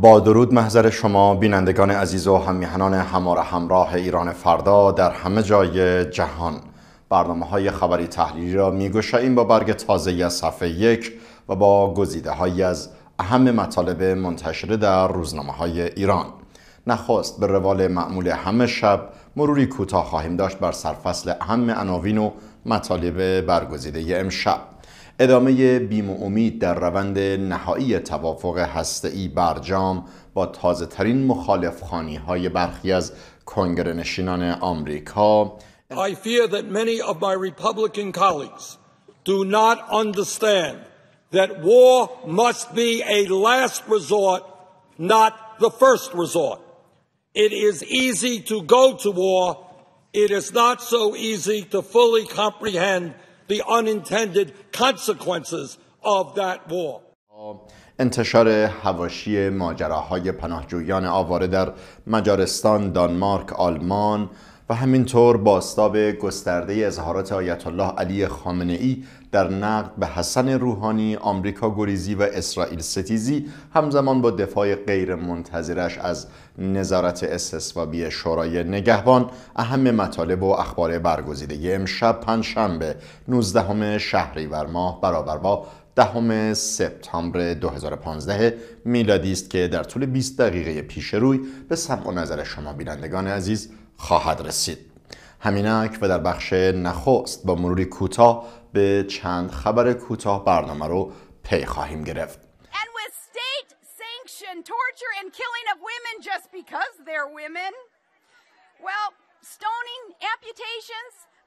با درود محضر شما بینندگان عزیز و همیهنان همار همراه ایران فردا در همه جای جهان برنامه های خبری تحلیلی را می با برگ تازه از صفحه یک و با گزیده های از اهم مطالب منتشره در روزنامه های ایران نخست به روال معمول همه شب مروری کوتاه خواهیم داشت بر سرفصل اهم عناوین و مطالب برگزیده امشب ادامه بیم و امید در روند نهایی توافق هسته‌ای برجام با تازه ترین مخالف خانی های برخی از کنگره نشینان آمریکا I fear that many of my Republican colleagues do not understand that war must be a last resort not the first resort It is easy to go to war it is not so easy to fully comprehend the unintended consequences of that war. انتشار هواشی ماجراهای پناهجویان آواره در مجارستان، دانمارک، آلمان، و همینطور باستاب گسترده اظهارات آیت الله علی خامنه ای در نقد به حسن روحانی، آمریکا گریزی و اسرائیل ستیزی همزمان با دفاع غیر منتظرش از نظارت استثبابی شورای نگهبان اهم مطالب و اخبار برگزیده امشب پنجشنبه 19 شهریور ماه برابر با دهم سپتامبر 2015 میلادی است که در طول 20 دقیقه پیش روی به سمع و نظر شما بینندگان عزیز خواهد رسید همینک و در بخش نخست با مروری کوتاه به چند خبر کوتاه برنامه رو پی خواهیم گرفت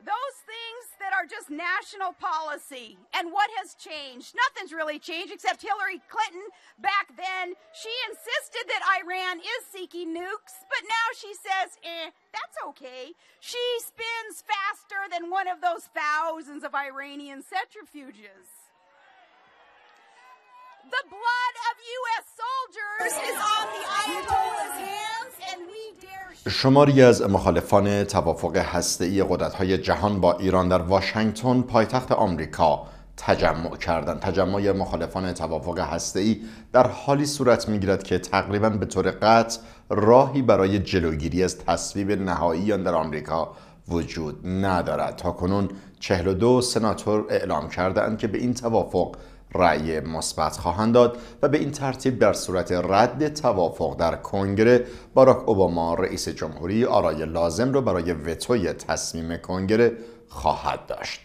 those things that are just national policy and what has changed. Nothing's really changed except Hillary Clinton back then. She insisted that Iran is seeking nukes, but now she says, eh, that's okay. She spins faster than one of those thousands of Iranian centrifuges. The blood of U.S. soldiers is on the Ayatollah's hands, and we dare. شماری از مخالفان توافق هسته‌ای قدرت‌های جهان با ایران در واشنگتن پایتخت آمریکا تجمع کردن تجمع مخالفان توافق هسته‌ای در حالی صورت میگیرد که تقریبا به طور قطع راهی برای جلوگیری از تصویب نهایی آن در آمریکا وجود ندارد تا کنون 42 سناتور اعلام کردند که به این توافق رأی مثبت خواهند داد و به این ترتیب در صورت رد توافق در کنگره باراک اوباما رئیس جمهوری آرای لازم را برای وتوی تصمیم کنگره خواهد داشت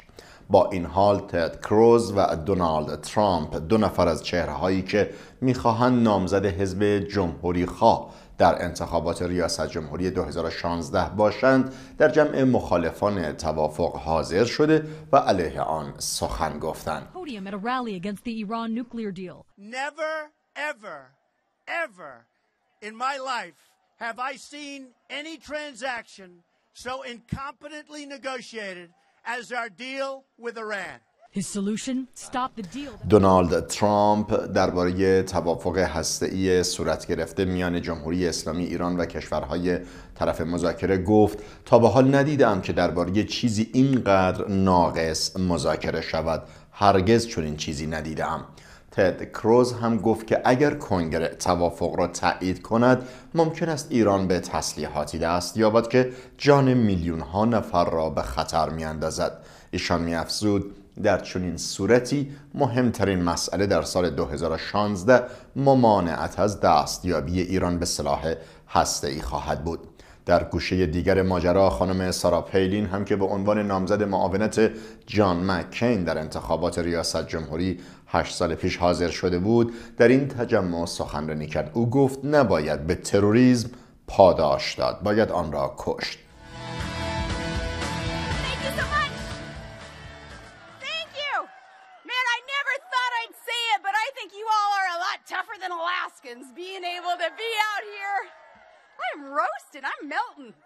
با این حال تد کروز و دونالد ترامپ دو نفر از هایی که میخواهند نامزد حزب جمهوری خواه در انتخابات ریاست جمهوری 2016 باشند در جمع مخالفان توافق حاضر شده و علیه آن سخن گفتند my have I seen any transaction so incompetently negotiated as our deal with Iran. دونالد ترامپ درباره توافق هسته‌ای صورت گرفته میان جمهوری اسلامی ایران و کشورهای طرف مذاکره گفت تا به حال ندیدم که درباره چیزی اینقدر ناقص مذاکره شود هرگز چنین چیزی ندیدم تد کروز هم گفت که اگر کنگره توافق را تایید کند ممکن است ایران به تسلیحاتی دست یابد که جان میلیون ها نفر را به خطر اندازد ایشان میافزود در چنین صورتی مهمترین مسئله در سال 2016 ممانعت از دستیابی ایران به سلاح ای خواهد بود در گوشه دیگر ماجرا خانم سارا پیلین هم که به عنوان نامزد معاونت جان مکین در انتخابات ریاست جمهوری 8 سال پیش حاضر شده بود در این تجمع سخنرانی کرد او گفت نباید به تروریزم پاداش داد باید آن را کشت and I'm melting.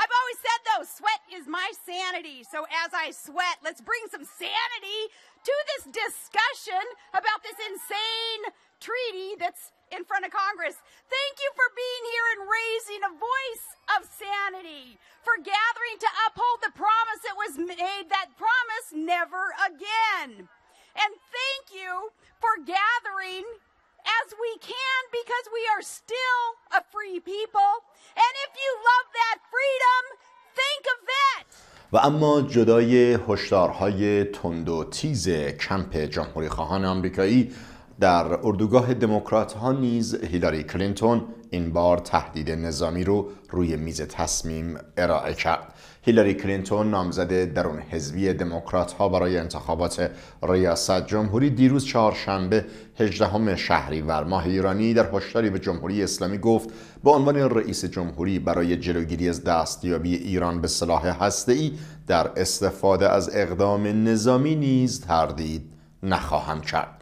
I've always said though, sweat is my sanity. So as I sweat, let's bring some sanity to this discussion about this insane treaty that's in front of Congress. Thank you for being here and raising a voice of sanity, for gathering to uphold the promise that was made, that promise never again. And thank you for gathering as we can because we are still a free people. And if you love that freedom, think of that. و اما جدای هشدارهای تند و تیز کمپ جمهوری خواهان آمریکایی در اردوگاه دموکرات ها نیز هیلاری کلینتون این بار تهدید نظامی رو روی میز تصمیم ارائه کرد هیلاری کلینتون نامزد درون حزبی دموکرات ها برای انتخابات ریاست جمهوری دیروز چهارشنبه 18 شهریور ماه ایرانی در هشداری به جمهوری اسلامی گفت با عنوان رئیس جمهوری برای جلوگیری از دستیابی ایران به سلاح ای در استفاده از اقدام نظامی نیز تردید نخواهم کرد.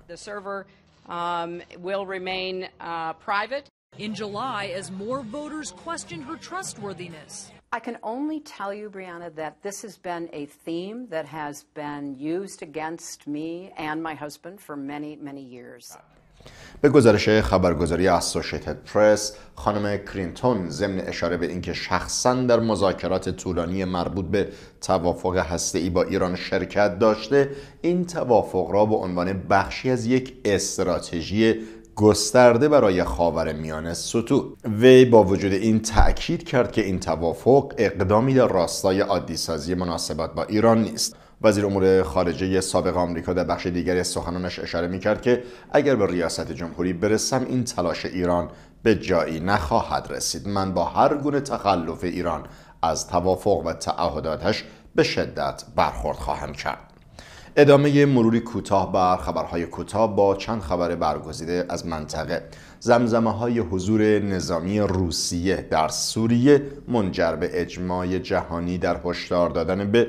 um, will remain uh, private. In July, as more voters question her trustworthiness. I can only tell you, Brianna, that this has been a theme that has been used against me and my husband for many, many years. به گزارش خبرگزاری اسوشیتد پرس خانم کرینتون ضمن اشاره به اینکه شخصا در مذاکرات طولانی مربوط به توافق ای با ایران شرکت داشته این توافق را به عنوان بخشی از یک استراتژی گسترده برای خاور میانه ستو وی با وجود این تأکید کرد که این توافق اقدامی در راستای عادیسازی مناسبات با ایران نیست وزیر امور خارجه سابق آمریکا در بخش دیگری از سخنانش اشاره میکرد که اگر به ریاست جمهوری برسم این تلاش ایران به جایی نخواهد رسید من با هر گونه تخلف ایران از توافق و تعهداتش به شدت برخورد خواهم کرد ادامه مروری کوتاه بر خبرهای کوتاه با چند خبر برگزیده از منطقه زمزمه های حضور نظامی روسیه در سوریه منجر به اجماع جهانی در هشدار دادن به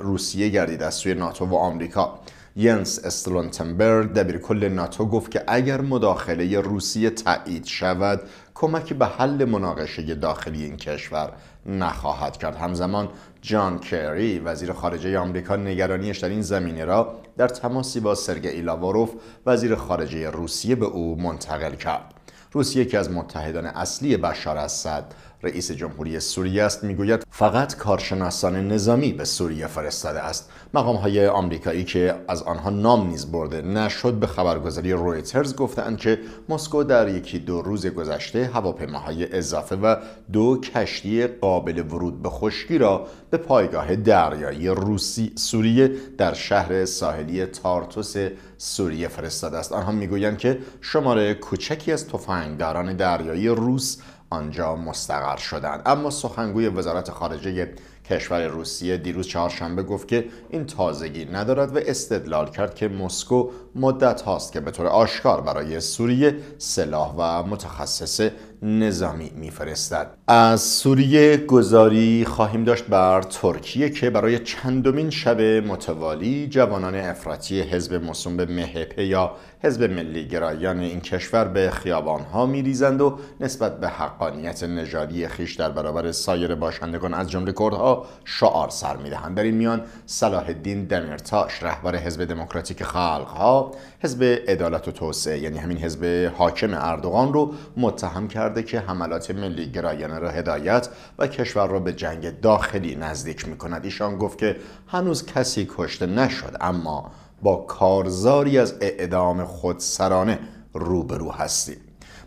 روسیه گردید از سوی ناتو و آمریکا ینس استلونتنبرگ دبیر کل ناتو گفت که اگر مداخله روسیه تایید شود کمکی به حل مناقشه داخلی این کشور نخواهد کرد همزمان جان کری وزیر خارجه آمریکا نگرانیش در این زمینه را در تماسی با سرگئی لاواروف وزیر خارجه روسیه به او منتقل کرد روسیه که از متحدان اصلی بشار اسد رئیس جمهوری سوریه است میگوید فقط کارشناسان نظامی به سوریه فرستاده است مقام های آمریکایی که از آنها نام نیز برده نشد به خبرگزاری رویترز گفتند که مسکو در یکی دو روز گذشته هواپیماهای اضافه و دو کشتی قابل ورود به خشکی را به پایگاه دریایی روسی سوریه در شهر ساحلی تارتوس سوریه فرستاده است آنها میگویند که شماره کوچکی از تفنگداران دریایی روس آنجا مستقر شدند اما سخنگوی وزارت خارجه کشور روسیه دیروز چهارشنبه گفت که این تازگی ندارد و استدلال کرد که مسکو مدت هاست که به طور آشکار برای سوریه سلاح و متخصص نظامی میفرستد از سوریه گذاری خواهیم داشت بر ترکیه که برای چندمین شب متوالی جوانان افراطی حزب مصوم به مهپه یا حزب ملی گرایان این کشور به خیابانها میریزند و نسبت به حقانیت نژادی خیش در برابر سایر باشندگان از جمله کردها شعار سر میدهند در این میان صلاح الدین دمیرتاش رهبر حزب دموکراتیک ها حزب عدالت و توسعه یعنی همین حزب حاکم اردوغان رو متهم کرد کرده که حملات ملی گرایانه را هدایت و کشور را به جنگ داخلی نزدیک می کند ایشان گفت که هنوز کسی کشته نشد اما با کارزاری از اعدام خودسرانه روبرو هستیم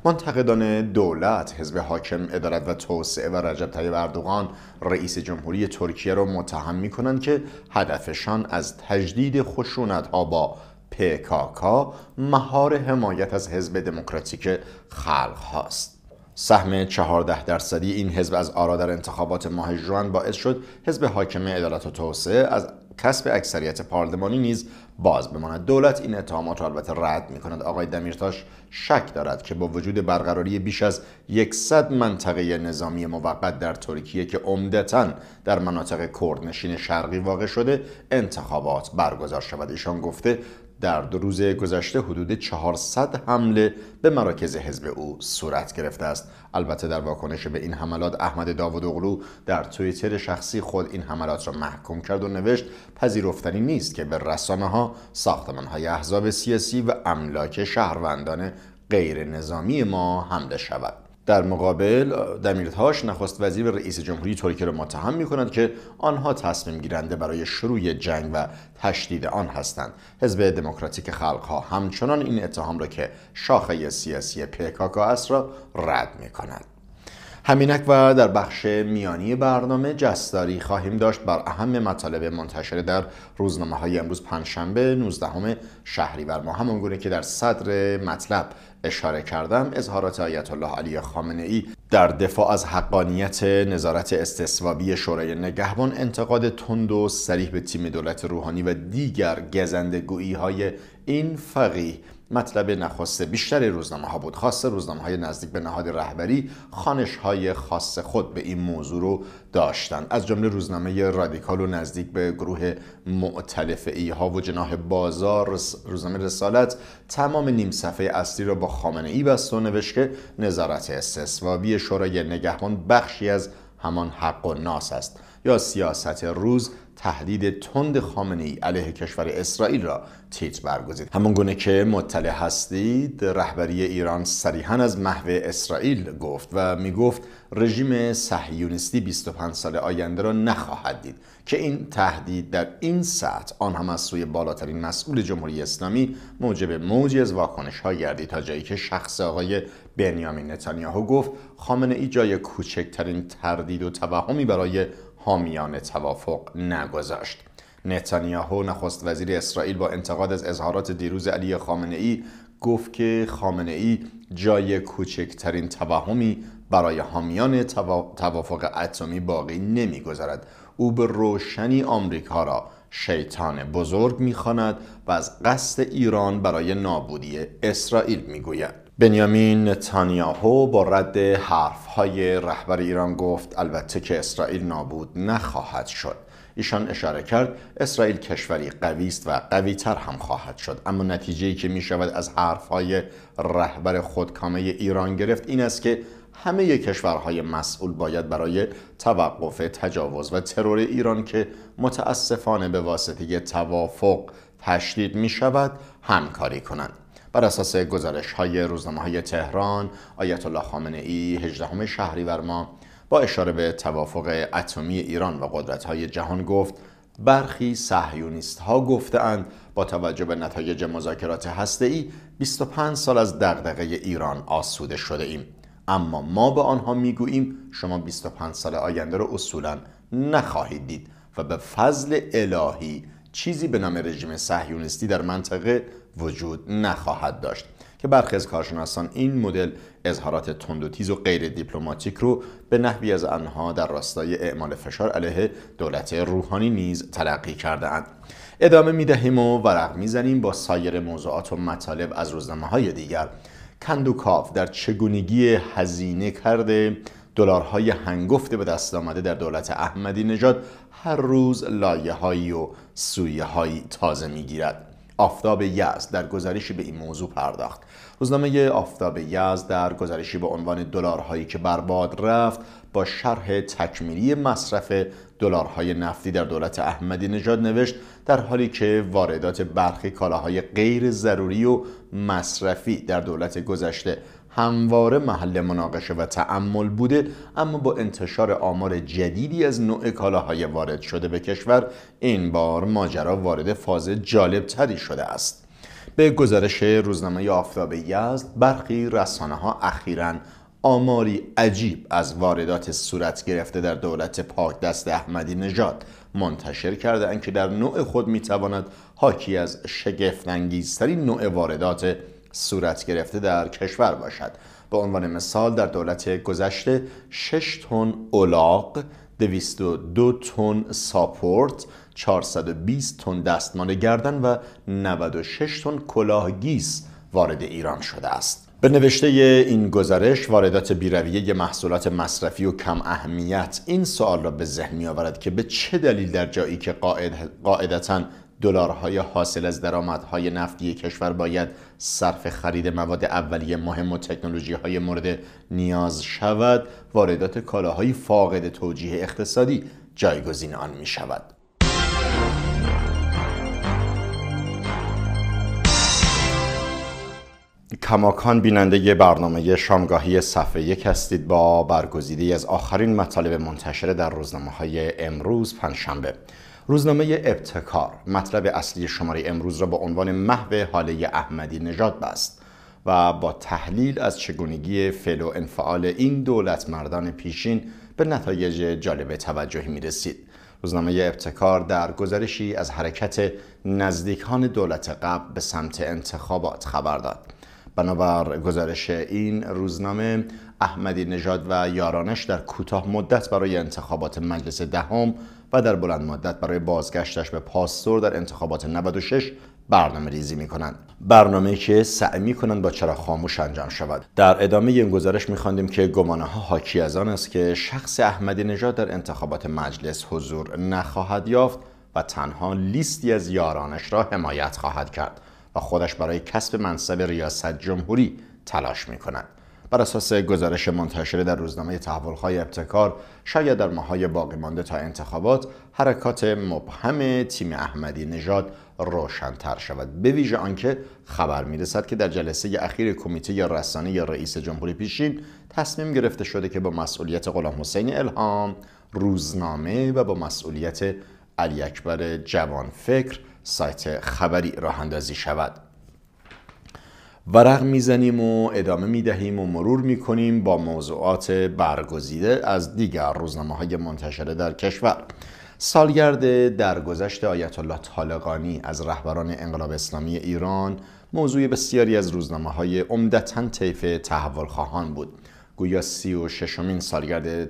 منتقدان دولت حزب حاکم ادارت و توسعه و رجب طیب اردوغان رئیس جمهوری ترکیه را متهم می کنند که هدفشان از تجدید خشونت ها با پکاکا مهار حمایت از حزب دموکراتیک خلق هاست سهم 14 درصدی این حزب از آرا در انتخابات ماه ژوئن باعث شد حزب حاکم عدالت و توسعه از کسب اکثریت پارلمانی نیز باز بماند دولت این اتهامات را البته رد می کند آقای دمیرتاش شک دارد که با وجود برقراری بیش از 100 منطقه نظامی موقت در ترکیه که عمدتا در مناطق کردنشین شرقی واقع شده انتخابات برگزار شود ایشان گفته در دو روز گذشته حدود 400 حمله به مراکز حزب او صورت گرفته است البته در واکنش به این حملات احمد اغلو در توییتر شخصی خود این حملات را محکوم کرد و نوشت پذیرفتنی نیست که به رسانه ها ساختمان های احزاب سیاسی و املاک شهروندان غیر نظامی ما حمله شود در مقابل دمیرتاش نخست وزیر رئیس جمهوری ترکیه را متهم می کند که آنها تصمیم گیرنده برای شروع جنگ و تشدید آن هستند حزب دموکراتیک خلقها همچنان این اتهام را که شاخه سیاسی پکاکا است را رد می کند همینک و در بخش میانی برنامه جستاری خواهیم داشت بر اهم مطالب منتشر در روزنامه های امروز پنجشنبه 19 شهریور ما همان گونه که در صدر مطلب اشاره کردم اظهارات آیت الله علی خامنه ای در دفاع از حقانیت نظارت استثوابی شورای نگهبان انتقاد تند و سریح به تیم دولت روحانی و دیگر گزندگویی های این فقیه مطلب نخواسته بیشتر روزنامه ها بود خاص روزنامه های نزدیک به نهاد رهبری خانش های خاص خود به این موضوع رو داشتند از جمله روزنامه رادیکال و نزدیک به گروه معتلف ای ها و جناح بازار روزنامه رسالت تمام نیم صفحه اصلی را با خامنه ای بست و نوشت که نظارت استثوابی شورای نگهبان بخشی از همان حق و ناس است یا سیاست روز تهدید تند خامنه ای علیه کشور اسرائیل را تیت برگزید همان گونه که مطلع هستید رهبری ایران صریحا از محو اسرائیل گفت و می گفت رژیم صهیونیستی 25 سال آینده را نخواهد دید که این تهدید در این سطح آن هم از سوی بالاترین مسئول جمهوری اسلامی موجب موجی از واکنش ها گردید تا جایی که شخص آقای بنیامین نتانیاهو گفت خامنه ای جای کوچکترین تردید و توهمی برای حامیان توافق نگذاشت نتانیاهو نخست وزیر اسرائیل با انتقاد از اظهارات دیروز علی خامنه ای گفت که خامنه ای جای کوچکترین توهمی برای حامیان توافق اتمی باقی نمیگذارد او به روشنی آمریکا را شیطان بزرگ میخواند و از قصد ایران برای نابودی اسرائیل میگوید بنیامین نتانیاهو با رد های رهبر ایران گفت البته که اسرائیل نابود نخواهد شد ایشان اشاره کرد اسرائیل کشوری قوی است و قوی تر هم خواهد شد اما نتیجه که می شود از های رهبر خودکامه ایران گرفت این است که همه کشورهای مسئول باید برای توقف تجاوز و ترور ایران که متاسفانه به واسطه توافق تشدید می شود همکاری کنند بر اساس گزارش های روزنامه های تهران آیت الله خامنه ای 18 شهریور ما با اشاره به توافق اتمی ایران و قدرت های جهان گفت برخی صهیونیست ها گفتند با توجه به نتایج مذاکرات ای 25 سال از دغدغه ایران آسوده شده ایم اما ما به آنها میگوییم شما 25 سال آینده را اصولا نخواهید دید و به فضل الهی چیزی به نام رژیم صهیونیستی در منطقه وجود نخواهد داشت که برخی از کارشناسان این مدل اظهارات تند و تیز و غیر دیپلماتیک رو به نحوی از آنها در راستای اعمال فشار علیه دولت روحانی نیز تلقی کرده اند ادامه میدهیم و ورق میزنیم با سایر موضوعات و مطالب از روزنامه های دیگر کندوکاف در چگونگی هزینه کرده دلارهای هنگفته به دست آمده در دولت احمدی نژاد هر روز لایههایی و سویه تازه می آفتاب یزد در گزارشی به این موضوع پرداخت روزنامه آفتاب یزد در گزارشی به عنوان دلارهایی که برباد رفت با شرح تکمیلی مصرف دلارهای نفتی در دولت احمدی نژاد نوشت در حالی که واردات برخی کالاهای غیر ضروری و مصرفی در دولت گذشته همواره محل مناقشه و تعمل بوده اما با انتشار آمار جدیدی از نوع کالاهای وارد شده به کشور این بار ماجرا وارد فاز جالب تری شده است به گزارش روزنامه آفتاب یزد برخی رسانه ها اخیرا آماری عجیب از واردات صورت گرفته در دولت پاک دست احمدی نژاد منتشر کرده که در نوع خود میتواند حاکی از شگفتانگیزترین نوع واردات صورت گرفته در کشور باشد به عنوان مثال در دولت گذشته 6 تن اولاق 202 تن ساپورت 420 تن دستمان گردن و 96 تن کلاه گیس وارد ایران شده است به نوشته این گزارش واردات بیرویه محصولات مصرفی و کم اهمیت این سوال را به ذهن می آورد که به چه دلیل در جایی که قاعد... قاعدتا دلارهای حاصل از درآمدهای نفتی کشور باید صرف خرید مواد اولیه مهم و تکنولوژی های مورد نیاز شود واردات کالاهای فاقد توجیه اقتصادی جایگزین آن می شود کماکان بیننده برنامه شامگاهی صفحه یک هستید با برگزیده از آخرین مطالب منتشره در روزنامه های امروز پنجشنبه. روزنامه ابتکار مطلب اصلی شماره امروز را با عنوان محو حاله احمدی نژاد بست و با تحلیل از چگونگی فعل و انفعال این دولت مردان پیشین به نتایج جالب توجهی می رسید. روزنامه ابتکار در گزارشی از حرکت نزدیکان دولت قبل به سمت انتخابات خبر داد. بنابر گزارش این روزنامه احمدی نژاد و یارانش در کوتاه مدت برای انتخابات مجلس دهم و در بلند مدت برای بازگشتش به پاستور در انتخابات 96 برنامه ریزی می کنند برنامه که سعی می کنند با چرا خاموش انجام شود در ادامه این گزارش می که گمانه ها حاکی از آن است که شخص احمدی نژاد در انتخابات مجلس حضور نخواهد یافت و تنها لیستی از یارانش را حمایت خواهد کرد و خودش برای کسب منصب ریاست جمهوری تلاش می کند بر اساس گزارش منتشره در روزنامه تحولهای ابتکار شاید در ماهای باقی مانده تا انتخابات حرکات مبهم تیم احمدی نژاد روشنتر شود به ویژه آنکه خبر میرسد که در جلسه اخیر کمیته یا رسانه یا رئیس جمهوری پیشین تصمیم گرفته شده که با مسئولیت غلام حسین الهام روزنامه و با مسئولیت علی اکبر جوان فکر سایت خبری راه شود ورق میزنیم و ادامه میدهیم و مرور میکنیم با موضوعات برگزیده از دیگر روزنامه های منتشره در کشور سالگرد درگذشت آیت الله طالقانی از رهبران انقلاب اسلامی ایران موضوع بسیاری از روزنامه های عمدتا طیف تحول خواهان بود گویا سی و ششمین سالگرد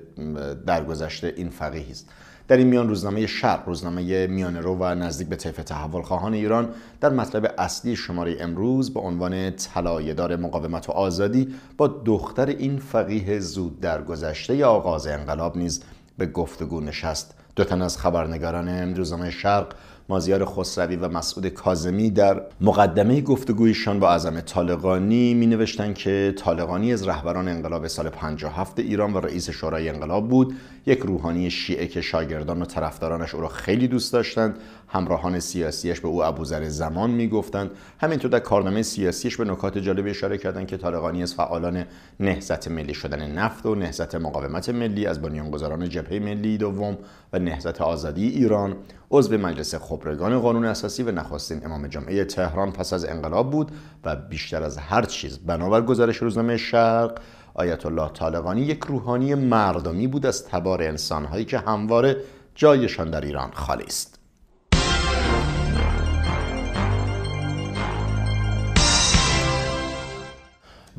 درگذشته این فقیه است در این میان روزنامه شرق روزنامه میانه رو و نزدیک به طیف تحول خواهان ایران در مطلب اصلی شماره امروز به عنوان طلایهدار مقاومت و آزادی با دختر این فقیه زود در گذشته آغاز انقلاب نیز به گفتگو نشست دو تن از خبرنگاران روزنامه شرق مازیار خسروی و مسعود کازمی در مقدمه گفتگویشان با اعظم طالقانی می نوشتن که طالقانی از رهبران انقلاب سال 57 ایران و رئیس شورای انقلاب بود یک روحانی شیعه که شاگردان و طرفدارانش او را خیلی دوست داشتند همراهان سیاسیش به او ابوذر زمان میگفتند همینطور در کارنامه سیاسیش به نکات جالبی اشاره کردند که طالقانی از فعالان نهزت ملی شدن نفت و نهضت مقاومت ملی از بنیانگذاران جبهه ملی دوم و نهضت آزادی ایران عضو مجلس خبرگان قانون اساسی و نخستین امام جمعه تهران پس از انقلاب بود و بیشتر از هر چیز بنابر گزارش روزنامه شرق آیت الله طالقانی یک روحانی مردمی بود از تبار انسانهایی که همواره جایشان در ایران خالی است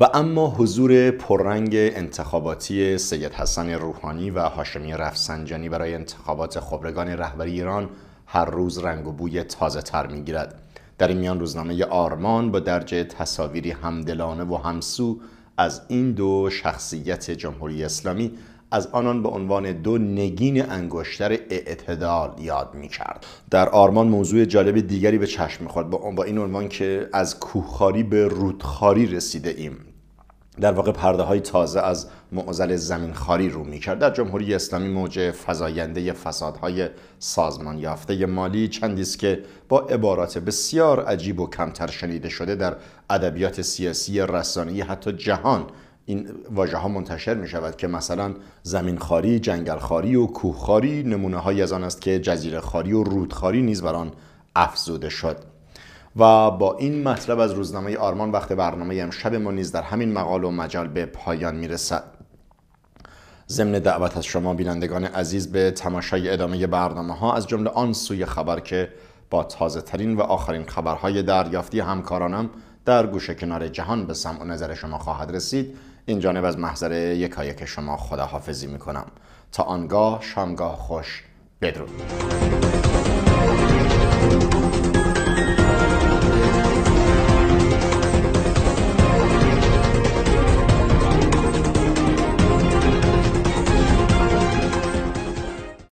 و اما حضور پررنگ انتخاباتی سید حسن روحانی و هاشمی رفسنجانی برای انتخابات خبرگان رهبری ایران هر روز رنگ و بوی تازه تر می گیرد. در این میان روزنامه آرمان با درجه تصاویری همدلانه و همسو از این دو شخصیت جمهوری اسلامی از آنان به عنوان دو نگین انگشتر اعتدال یاد می کرد. در آرمان موضوع جالب دیگری به چشم خورد با این عنوان که از کوخاری به رودخاری رسیده ایم در واقع پرده های تازه از معضل خاری رو میکرد در جمهوری اسلامی موج فزاینده فسادهای سازمان یافته مالی چندی است که با عبارات بسیار عجیب و کمتر شنیده شده در ادبیات سیاسی رسانه‌ای حتی جهان این واژه ها منتشر می شود که مثلا جنگل خاری و کوهخواری نمونه های از آن است که جزیره خاری و رودخواری نیز بر آن افزوده شد و با این مطلب از روزنامه آرمان وقت برنامه امشب ما نیز در همین مقال و مجال به پایان میرسد ضمن دعوت از شما بینندگان عزیز به تماشای ادامه برنامه ها از جمله آن سوی خبر که با تازه ترین و آخرین خبرهای دریافتی همکارانم در گوشه کنار جهان به سمع و نظر شما خواهد رسید این جانب از محضر یکایک شما خداحافظی میکنم تا آنگاه شامگاه خوش بدرود